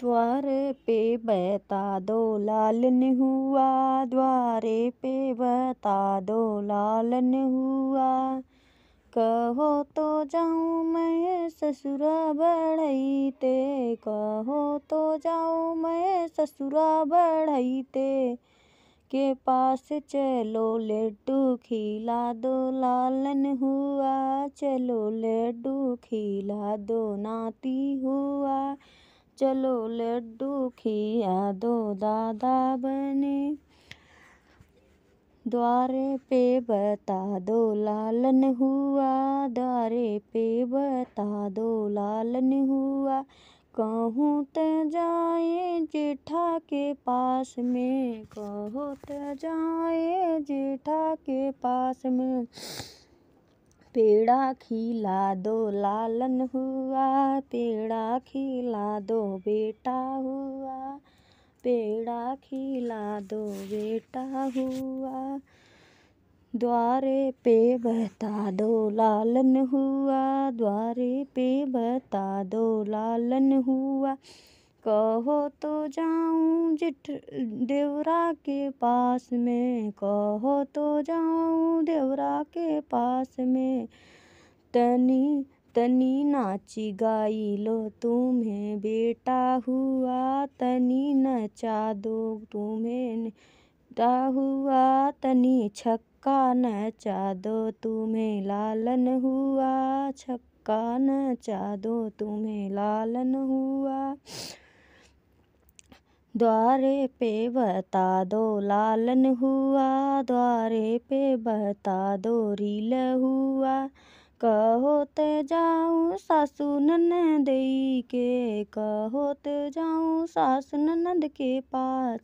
द्वार पे बता दो लालन हुआ द्वारे पे बता दो लालन हुआ कहो तो जाऊँ मैं ससुरा ते कहो तो जाऊँ मैं ससुरा ते के पास चलो लड्डू खिला दो लालन हुआ चलो लड्डू खिला दो नाती हुआ चलो लड्डू खिया दो दादा बने द्वारे पे बता दो लालन हुआ द्वारे पे बता दो लालन हुआ कहूँ त जाए जेठा के पास में कहूँ त जाए जेठा के पास में पेड़ा खिला दो लालन हुआ पेड़ा खिला दो बेटा हुआ पेड़ा खिला दो बेटा हुआ द्वारे पे बता दो लालन हुआ द्वारे पे बता दो लालन हुआ कहो तो जाऊं जिठ देवरा के पास में कहो तो जाऊं देवरा के पास में तनी तनी नाची गाई लो तुम्हें बेटा हुआ तनी नचा दो तुम्हें बेटा हुआ तनी छक्का नचा दो तुम्हें लालन हुआ छक्का नचा दो तुम्हें लालन हुआ द्वारे पे बता दो लालन हुआ द्वारे पे बता दो रील हुआ कहोत जाऊँ सासू दे के कहोत जाऊँ सासू ननद के पास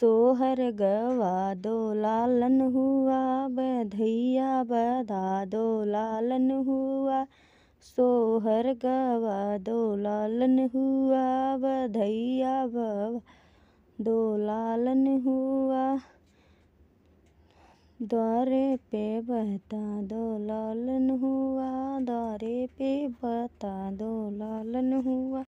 सोहर गवा दो लालन हुआ बधैया बधा दो लालन हुआ सोहर गवा दो लालन हुआ बधैया बाबा दो लालन हुआ द्वारे पे बहता दो लालन हुआ द्वारे पे बहता दो लालन हुआ